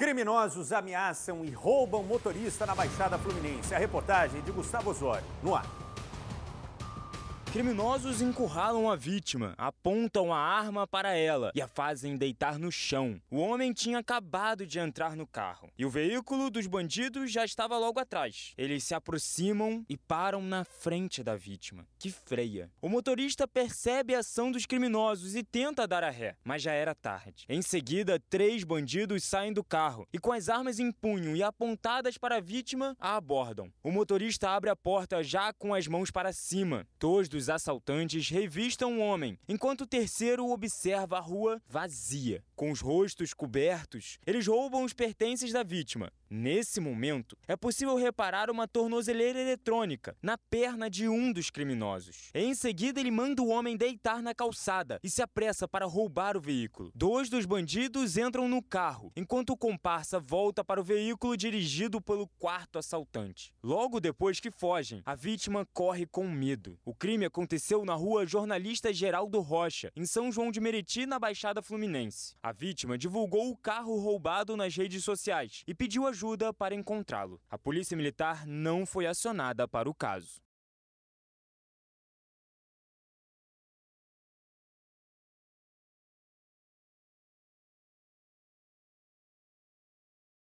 Criminosos ameaçam e roubam motorista na Baixada Fluminense. A reportagem de Gustavo Osório, no ar. Criminosos encurralam a vítima, apontam a arma para ela e a fazem deitar no chão. O homem tinha acabado de entrar no carro e o veículo dos bandidos já estava logo atrás. Eles se aproximam e param na frente da vítima, que freia. O motorista percebe a ação dos criminosos e tenta dar a ré, mas já era tarde. Em seguida, três bandidos saem do carro e, com as armas em punho e apontadas para a vítima, a abordam. O motorista abre a porta já com as mãos para cima. Todos assaltantes revistam um homem, enquanto o terceiro observa a rua vazia com os rostos cobertos, eles roubam os pertences da vítima. Nesse momento, é possível reparar uma tornozeleira eletrônica na perna de um dos criminosos. Em seguida, ele manda o homem deitar na calçada e se apressa para roubar o veículo. Dois dos bandidos entram no carro, enquanto o comparsa volta para o veículo dirigido pelo quarto assaltante. Logo depois que fogem, a vítima corre com medo. O crime aconteceu na rua Jornalista Geraldo Rocha, em São João de Meriti, na Baixada Fluminense. A a vítima divulgou o carro roubado nas redes sociais e pediu ajuda para encontrá-lo. A polícia militar não foi acionada para o caso.